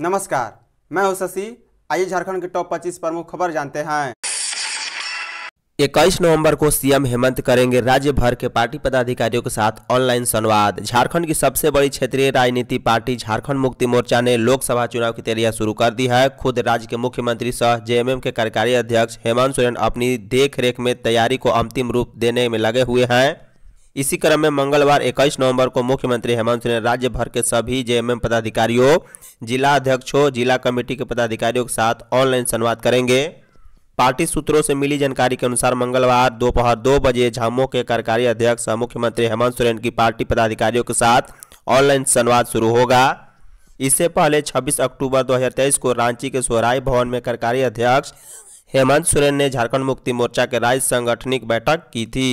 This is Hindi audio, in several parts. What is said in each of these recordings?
नमस्कार मैं हूं शशि आइए झारखंड के टॉप 25 प्रमुख खबर जानते हैं 21 नवंबर को सीएम हेमंत करेंगे राज्य भर के पार्टी पदाधिकारियों के साथ ऑनलाइन संवाद झारखंड की सबसे बड़ी क्षेत्रीय राजनीति पार्टी झारखंड मुक्ति मोर्चा ने लोकसभा चुनाव की तैयारियां शुरू कर दी है खुद राज्य के मुख्यमंत्री सह जेएमएम के कार्यकारी अध्यक्ष हेमंत सोरेन अपनी देखरेख में तैयारी को अंतिम रूप देने में लगे हुए हैं इसी क्रम में मंगलवार 21 नवंबर को मुख्यमंत्री हेमंत सोरेन राज्य भर के सभी जेएमएम पदाधिकारियों जिला अध्यक्षों जिला कमेटी के पदाधिकारियों के साथ ऑनलाइन संवाद करेंगे पार्टी सूत्रों से मिली जानकारी के अनुसार मंगलवार दोपहर दो, दो बजे झामो के कार्यकारी अध्यक्ष मुख्यमंत्री हेमंत सोरेन की पार्टी पदाधिकारियों के साथ ऑनलाइन संवाद शुरू होगा इससे पहले 26 अक्टूबर 2023 को रांची के सोराय भवन में कार्यकारी अध्यक्ष हेमंत सोरेन ने झारखंड मुक्ति मोर्चा के राज्य सांगठनिक बैठक की थी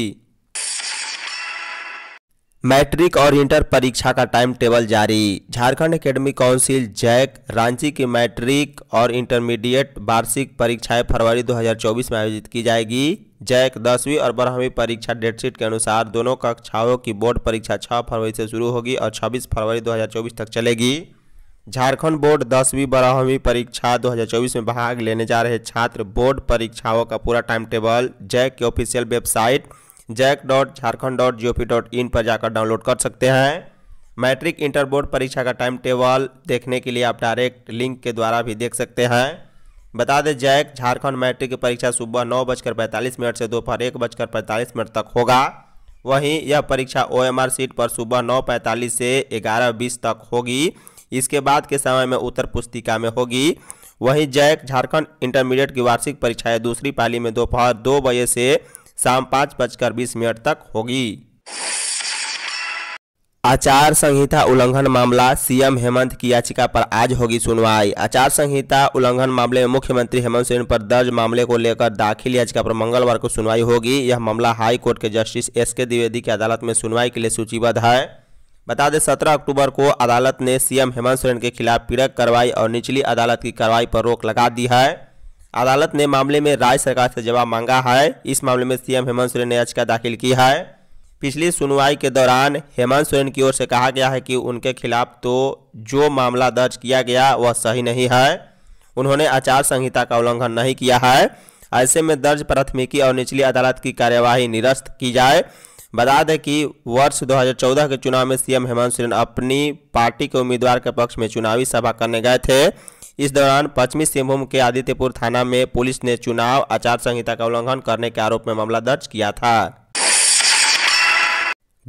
मैट्रिक और इंटर परीक्षा का टाइम टेबल जारी Jharkhand academy council JAC Ranchi की मैट्रिक और इंटरमीडिएट वार्षिक परीक्षाएं फरवरी 2024 में आयोजित की जाएगी जैक दसवीं और बारहवीं परीक्षा डेटशीट के अनुसार दोनों कक्षाओं की बोर्ड परीक्षा 6 फरवरी से शुरू होगी और 26 फरवरी 2024 तक चलेगी झारखंड बोर्ड दसवीं बारहवीं परीक्षा 2024 में भाग लेने जा रहे छात्र बोर्ड परीक्षाओं का पूरा टाइम टेबल जैक की official website JAC dot Jharkhand dot G O V dot in पर जाकर डाउनलोड कर सकते हैं मैट्रिक इंटर बोर्ड परीक्षा का टाइम टेबल देखने के लिए आप डायरेक्ट लिंक के द्वारा भी देख सकते हैं बता दें जैक झारखंड मैट्रिक की परीक्षा सुबह नौ बजकर पैंतालीस मिनट से दोपहर एक बजकर पैंतालीस मिनट तक होगा वहीं यह परीक्षा आर सीट पर सुबह नौ पैंतालीस से ग्यारह बीस तक होगी इसके बाद के समय में उत्तर पुस्तिका में होगी वहीं जैक झारखंड इंटरमीडिएट की वार्षिक परीक्षाएं दूसरी पाली में दोपहर दो बजे से शाम पाँच बजकर बीस मिनट तक होगी आचार संहिता उल्लंघन मामला सीएम हेमंत की याचिका पर आज होगी सुनवाई आचार संहिता उल्लंघन मामले में मुख्यमंत्री हेमंत सोरेन पर दर्ज मामले को लेकर दाखिल याचिका पर मंगलवार को सुनवाई होगी यह मामला हाई कोर्ट के जस्टिस एस के द्विवेदी की अदालत में सुनवाई के लिए सूचीबद्ध है बता दें सत्रह अक्टूबर को अदालत ने सीएम हेमंत सोरेन के खिलाफ पीड़क कार्रवाई और निचली अदालत की कार्रवाई पर रोक लगा दी है अदालत ने मामले में राज्य सरकार से जवाब मांगा है इस मामले में सीएम हेमंत सोरेन ने याचिका दाखिल की है पिछली सुनवाई के दौरान हेमंत सोरेन की ओर से कहा गया है कि उनके खिलाफ तो जो मामला दर्ज किया गया वह सही नहीं है उन्होंने आचार संहिता का उल्लंघन नहीं किया है ऐसे में दर्ज प्राथमिकी और निचली अदालत की कार्यवाही निरस्त की जाए बता दें कि वर्ष 2014 के चुनाव में सीएम हेमंत सोरेन अपनी पार्टी के उम्मीदवार के पक्ष में चुनावी सभा करने गए थे इस दौरान पश्चिमी सिंहभूम के आदित्यपुर थाना में पुलिस ने चुनाव आचार संहिता का उल्लंघन करने के आरोप में मामला दर्ज किया था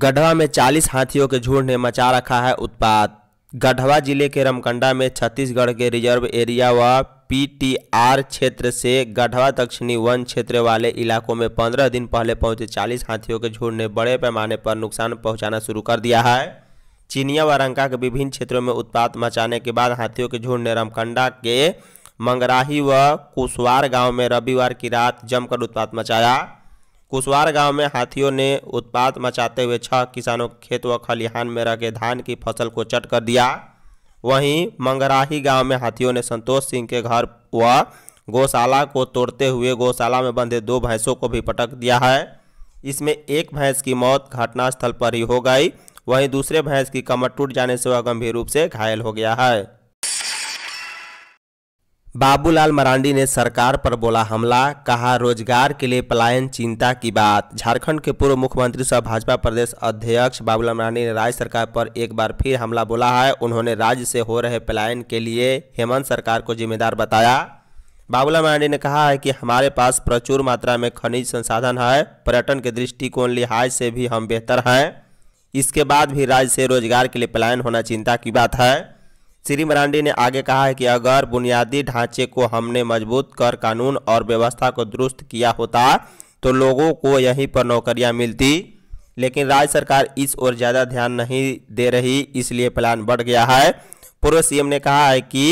गढ़वा में 40 हाथियों के झुंड ने मचा रखा है उत्पाद गढ़वा जिले के रमकंडा में छत्तीसगढ़ के रिजर्व एरिया व पीटीआर क्षेत्र से गढ़वा दक्षिणी वन क्षेत्र वाले इलाकों में पंद्रह दिन पहले पहुंचे चालीस हाथियों के झुंड ने बड़े पैमाने पर नुकसान पहुंचाना शुरू कर दिया है चीनिया व रंका के विभिन्न क्षेत्रों में उत्पात मचाने के बाद हाथियों के झुंड ने रामकंडा के मंगराही व कुशवार गांव में रविवार की रात जमकर उत्पात मचाया कुशवार गांव में हाथियों ने उत्पात मचाते हुए छह किसानों के खेत व खलिहान में रखे धान की फसल को चट कर दिया वहीं मंगराही गांव में हाथियों ने संतोष सिंह के घर व गौशाला को तोड़ते हुए गौशाला में बंधे दो भैंसों को भी पटक दिया है इसमें एक भैंस की मौत घटनास्थल पर ही हो गई वहीं दूसरे भैंस की कमर टूट जाने से वह गंभीर रूप से घायल हो गया है बाबूलाल मरांडी ने सरकार पर बोला हमला कहा रोजगार के लिए पलायन चिंता की बात झारखंड के पूर्व मुख्यमंत्री सह भाजपा प्रदेश अध्यक्ष बाबूलाल मरांडी ने राज्य सरकार पर एक बार फिर हमला बोला है उन्होंने राज्य से हो रहे पलायन के लिए हेमंत सरकार को जिम्मेदार बताया बाबूलाल मरांडी ने कहा है कि हमारे पास प्रचुर मात्रा में खनिज संसाधन है पर्यटन के दृष्टिकोण लिहाज से भी हम बेहतर हैं इसके बाद भी राज्य से रोजगार के लिए पलायन होना चिंता की बात है श्री मरांडी ने आगे कहा है कि अगर बुनियादी ढांचे को हमने मजबूत कर कानून और व्यवस्था को दुरुस्त किया होता तो लोगों को यहीं पर नौकरियां मिलती लेकिन राज्य सरकार इस ओर ज़्यादा ध्यान नहीं दे रही इसलिए प्लान बढ़ गया है पूर्व सीएम ने कहा है कि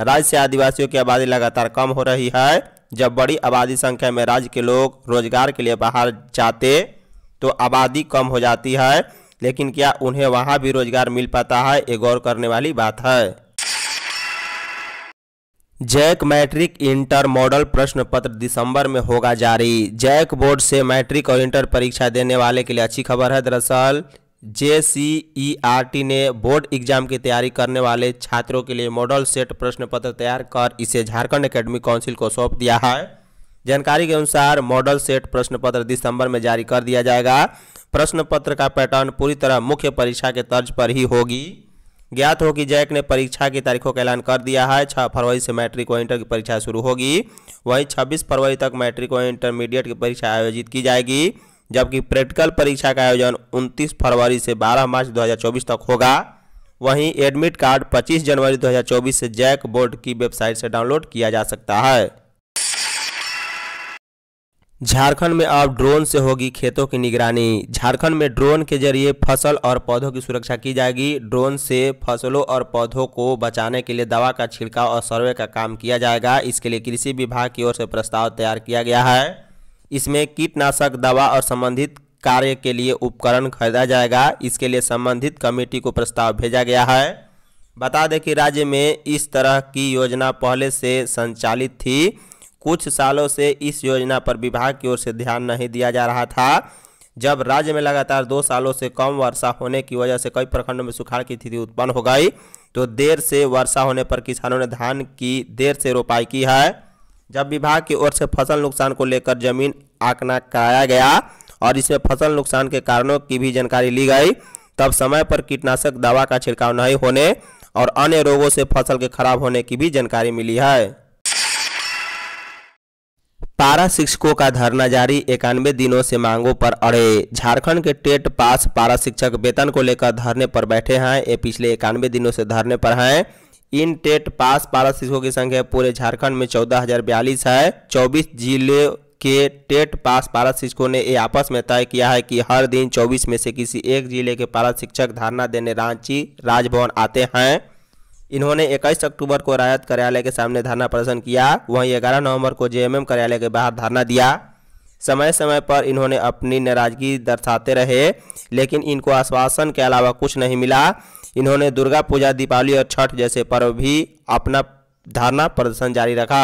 राज्य से आदिवासियों की आबादी लगातार कम हो रही है जब बड़ी आबादी संख्या में राज्य के लोग रोजगार के लिए बाहर जाते तो आबादी कम हो जाती है लेकिन क्या उन्हें वहाँ भी रोजगार मिल पाता है ये गौर करने वाली बात है जैक मैट्रिक इंटर मॉडल प्रश्न पत्र दिसंबर में होगा जारी जैक बोर्ड से मैट्रिक और इंटर परीक्षा देने वाले के लिए अच्छी खबर है दरअसल जे सी टी ने बोर्ड एग्जाम की तैयारी करने वाले छात्रों के लिए मॉडल सेट प्रश्न पत्र तैयार कर इसे झारखंड एकेडमिक काउंसिल को सौंप दिया है जानकारी के अनुसार मॉडल सेट प्रश्न पत्र दिसंबर में जारी कर दिया जाएगा प्रश्न पत्र का पैटर्न पूरी तरह मुख्य परीक्षा के तर्ज पर ही होगी ज्ञात हो कि जैक ने परीक्षा की तारीखों का ऐलान कर दिया है छः फरवरी से मैट्रिक और इंटर की परीक्षा शुरू होगी वहीं छब्बीस फरवरी तक मैट्रिक और इंटरमीडिएट की परीक्षा आयोजित की जाएगी जबकि प्रैक्टिकल परीक्षा का आयोजन 29 फरवरी से 12 मार्च 2024 तक होगा वहीं एडमिट कार्ड 25 जनवरी 2024 से जैक बोर्ड की वेबसाइट से डाउनलोड किया जा सकता है झारखंड में अब ड्रोन से होगी खेतों की निगरानी झारखंड में ड्रोन के जरिए फसल और पौधों की सुरक्षा की जाएगी ड्रोन से फसलों और पौधों को बचाने के लिए दवा का छिड़काव और सर्वे का काम किया जाएगा इसके लिए कृषि विभाग की ओर से प्रस्ताव तैयार किया गया है इसमें कीटनाशक दवा और संबंधित कार्य के लिए उपकरण खरीदा जाएगा इसके लिए संबंधित कमेटी को प्रस्ताव भेजा गया है बता दें कि राज्य में इस तरह की योजना पहले से संचालित थी कुछ सालों से इस योजना पर विभाग की ओर से ध्यान नहीं दिया जा रहा था जब राज्य में लगातार दो सालों से कम वर्षा होने की वजह से कई प्रखंडों में सुखाड़ की स्थिति उत्पन्न हो गई तो देर से वर्षा होने पर किसानों ने धान की देर से रोपाई की है जब विभाग की ओर से फसल नुकसान को लेकर जमीन आंकना कराया गया और इसमें फसल नुकसान के कारणों की भी जानकारी ली गई तब समय पर कीटनाशक दवा का छिड़काव नहीं होने और अन्य रोगों से फसल के खराब होने की भी जानकारी मिली है पारा शिक्षकों का धरना जारी इक्यानवे दिनों से मांगों पर अड़े झारखंड के टेट पास पारा शिक्षक वेतन को लेकर धरने पर बैठे हैं ये पिछले इक्यानवे दिनों से धरने पर हैं इन टेट पास पारा शिक्षकों की संख्या पूरे झारखंड में चौदह हजार बयालीस है चौबीस जिले के टेट पास पारा शिक्षकों ने ये आपस में तय किया है कि हर दिन चौबीस में से किसी एक जिले के पारा शिक्षक धरना देने रांची राजभवन आते हैं इन्होंने 21 अक्टूबर को रायत कार्यालय के सामने धरना प्रदर्शन किया वहीं ग्यारह नवंबर को जेएमएम कार्यालय के बाहर धरना दिया समय समय पर इन्होंने अपनी नाराजगी दर्शाते रहे लेकिन इनको आश्वासन के अलावा कुछ नहीं मिला इन्होंने दुर्गा पूजा दीपावली और छठ जैसे पर्व भी अपना धरना प्रदर्शन जारी रखा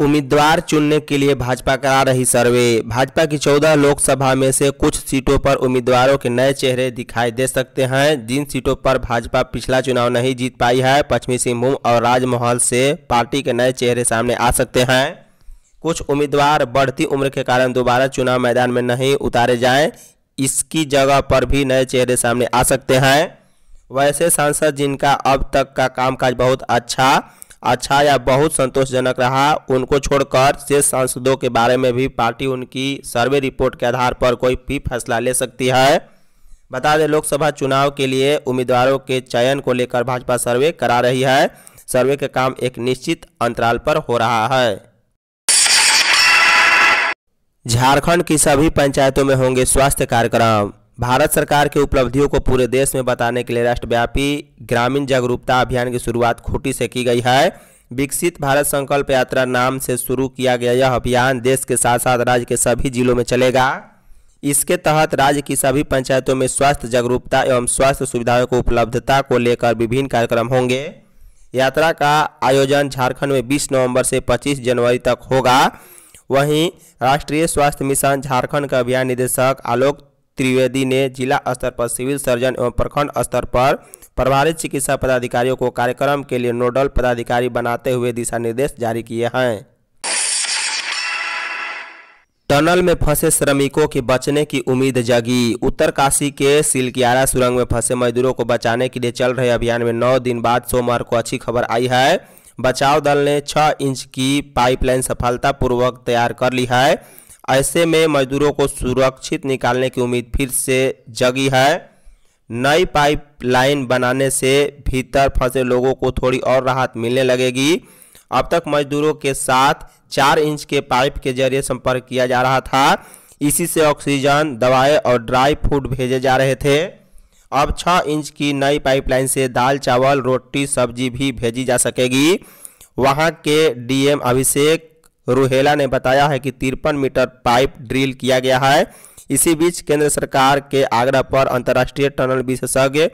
उम्मीदवार चुनने के लिए भाजपा करा रही सर्वे भाजपा की चौदह लोकसभा में से कुछ सीटों पर उम्मीदवारों के नए चेहरे दिखाई दे सकते हैं जिन सीटों पर भाजपा पिछला चुनाव नहीं जीत पाई है पश्चिमी सिंहभूम और राजमहल से पार्टी के नए चेहरे सामने आ सकते हैं कुछ उम्मीदवार बढ़ती उम्र के कारण दोबारा चुनाव मैदान में नहीं उतारे जाए इसकी जगह पर भी नए चेहरे सामने आ सकते हैं वैसे सांसद जिनका अब तक का कामकाज बहुत अच्छा अच्छा या बहुत संतोषजनक रहा उनको छोड़कर शेष सांसदों के बारे में भी पार्टी उनकी सर्वे रिपोर्ट के आधार पर कोई भी फैसला ले सकती है बता दें लोकसभा चुनाव के लिए उम्मीदवारों के चयन को लेकर भाजपा सर्वे करा रही है सर्वे का काम एक निश्चित अंतराल पर हो रहा है झारखंड की सभी पंचायतों में होंगे स्वास्थ्य कार्यक्रम भारत सरकार के उपलब्धियों को पूरे देश में बताने के लिए राष्ट्रव्यापी ग्रामीण जागरूकता अभियान की शुरुआत खूटी से की गई है विकसित भारत संकल्प यात्रा नाम से शुरू किया गया यह अभियान देश के साथ साथ राज्य के सभी जिलों में चलेगा इसके तहत राज्य की सभी पंचायतों में स्वास्थ्य जागरूकता एवं स्वास्थ्य सुविधाओं को उपलब्धता को लेकर विभिन्न कार्यक्रम होंगे यात्रा का आयोजन झारखंड में 20 नवंबर से 25 जनवरी तक होगा वहीं राष्ट्रीय स्वास्थ्य मिशन झारखंड का अभियान निदेशक आलोक त्रिवेदी ने जिला स्तर पर सिविल सर्जन एवं प्रखंड स्तर पर प्रभारी चिकित्सा पदाधिकारियों को कार्यक्रम के लिए नोडल पदाधिकारी बनाते हुए दिशा निर्देश जारी किए हैं टनल में फंसे श्रमिकों के बचने की उम्मीद जगी उत्तरकाशी के सिलकियारा सुरंग में फंसे मजदूरों को बचाने के लिए चल रहे अभियान में नौ दिन बाद सोमवार को अच्छी खबर आई है बचाव दल ने छः इंच की पाइपलाइन सफलतापूर्वक तैयार कर ली है ऐसे में मजदूरों को सुरक्षित निकालने की उम्मीद फिर से जगी है नई पाइपलाइन बनाने से भीतर फंसे लोगों को थोड़ी और राहत मिलने लगेगी अब तक मजदूरों के साथ चार इंच के पाइप के जरिए संपर्क किया जा रहा था इसी से ऑक्सीजन दवाएं और ड्राई फूड भेजे जा रहे थे अब छः इंच की नई पाइपलाइन से दाल चावल रोटी सब्जी भी भेजी जा सकेगी वहां के डीएम अभिषेक रोहेला ने बताया है कि तिरपन मीटर पाइप ड्रिल किया गया है इसी बीच केंद्र सरकार के आग्रह पर अंतर्राष्ट्रीय टनल विशेषज्ञ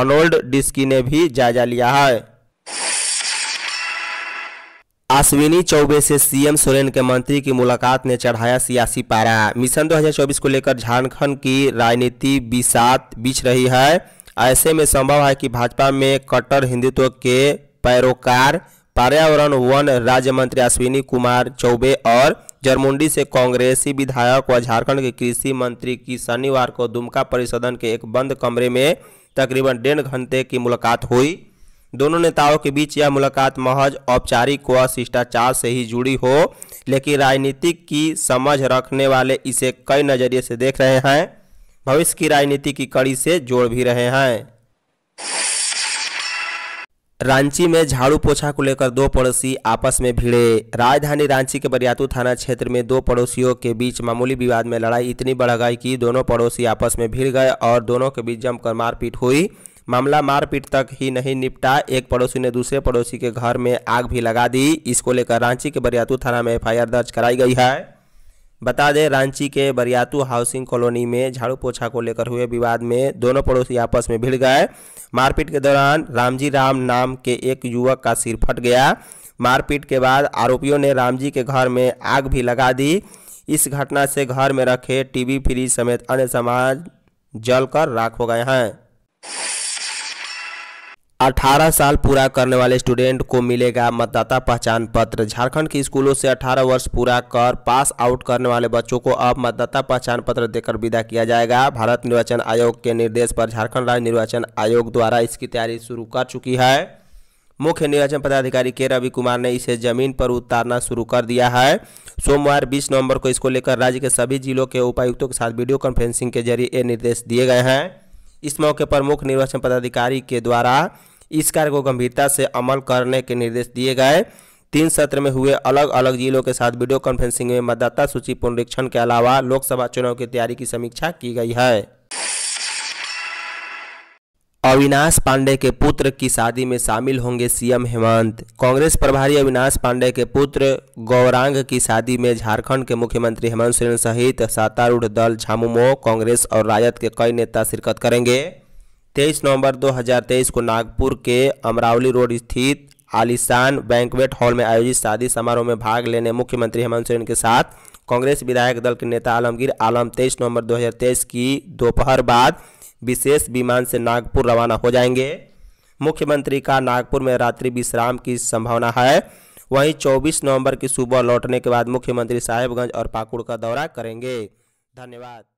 अनोल्ड डिस्की ने भी जायजा लिया है अश्विनी चौबे से सीएम सोरेन के मंत्री की मुलाकात ने चढ़ाया सियासी पारा मिशन 2024 को लेकर झारखंड की राजनीति बिसात बिछ रही है ऐसे में संभव है कि भाजपा में कट्टर हिंदुत्व के पैरोकार पर्यावरण वन राज्य मंत्री अश्विनी कुमार चौबे और जरमुंडी से कांग्रेसी विधायक व झारखंड के कृषि मंत्री की शनिवार को दुमका परिसदन के एक बंद कमरे में तकरीबन डेढ़ घंटे की मुलाकात हुई दोनों नेताओं के बीच यह मुलाकात महज औपचारिक व शिष्टाचार से ही जुड़ी हो लेकिन राजनीतिक की समझ रखने वाले इसे कई नज़रिए से देख रहे हैं भविष्य की राजनीति की कड़ी से जोड़ भी रहे हैं रांची में झाड़ू पोछा को लेकर दो पड़ोसी आपस में भिड़े राजधानी रांची के बरियातू थाना क्षेत्र में दो पड़ोसियों के बीच मामूली विवाद में लड़ाई इतनी बढ़ गई कि दोनों पड़ोसी आपस में भिड़ गए और दोनों के बीच जमकर मारपीट हुई मामला मारपीट तक ही नहीं निपटा एक पड़ोसी ने दूसरे पड़ोसी के घर में आग भी लगा दी इसको लेकर रांची के बरियातू थाना में एफ दर्ज कराई गई है बता दें रांची के बरियातू हाउसिंग कॉलोनी में झाड़ू पोछा को लेकर हुए विवाद में दोनों पड़ोसी आपस में भिड़ गए मारपीट के दौरान रामजी राम नाम के एक युवक का सिर फट गया मारपीट के बाद आरोपियों ने रामजी के घर में आग भी लगा दी इस घटना से घर में रखे टीवी फ्रिज समेत अन्य सामान जलकर राख हो गए हैं 18 साल पूरा करने वाले स्टूडेंट को मिलेगा मतदाता पहचान पत्र झारखंड के स्कूलों से 18 वर्ष पूरा कर पास आउट करने वाले बच्चों को अब मतदाता पहचान पत्र देकर विदा किया जाएगा भारत निर्वाचन आयोग के निर्देश पर झारखंड राज्य निर्वाचन आयोग द्वारा इसकी तैयारी शुरू कर चुकी है मुख्य निर्वाचन पदाधिकारी के रवि कुमार ने इसे जमीन पर उतारना शुरू कर दिया है सोमवार 20 नवंबर को इसको लेकर राज्य के सभी जिलों के उपायुक्तों के साथ वीडियो कॉन्फ्रेंसिंग के जरिए ये निर्देश दिए गए हैं इस मौके पर मुख्य निर्वाचन पदाधिकारी के द्वारा इस कार्य को गंभीरता से अमल करने के निर्देश दिए गए तीन सत्र में हुए अलग अलग जिलों के साथ वीडियो कॉन्फ्रेंसिंग में मतदाता सूची पुनरीक्षण के अलावा लोकसभा चुनाव की तैयारी की समीक्षा की गई है अविनाश पांडे के पुत्र की शादी में शामिल होंगे सीएम हेमंत कांग्रेस प्रभारी अविनाश पांडे के पुत्र गौरांग की शादी में झारखंड के मुख्यमंत्री हेमंत सोरेन सहित सत्तारूढ़ दल झामुमो कांग्रेस और राजद के कई नेता शिरकत करेंगे तेईस नवंबर 2023 को नागपुर के अमरावली रोड स्थित आलिशान बैंकवेट हॉल में आयोजित शादी समारोह में भाग लेने मुख्यमंत्री हेमंत सोरेन के साथ कांग्रेस विधायक दल के नेता आलमगीर आलम 23 नवंबर 2023 की दोपहर बाद विशेष विमान से नागपुर रवाना हो जाएंगे मुख्यमंत्री का नागपुर में रात्रि विश्राम की संभावना है वहीं 24 नवंबर की सुबह लौटने के बाद मुख्यमंत्री साहेबगंज और पाकुड़ का दौरा करेंगे धन्यवाद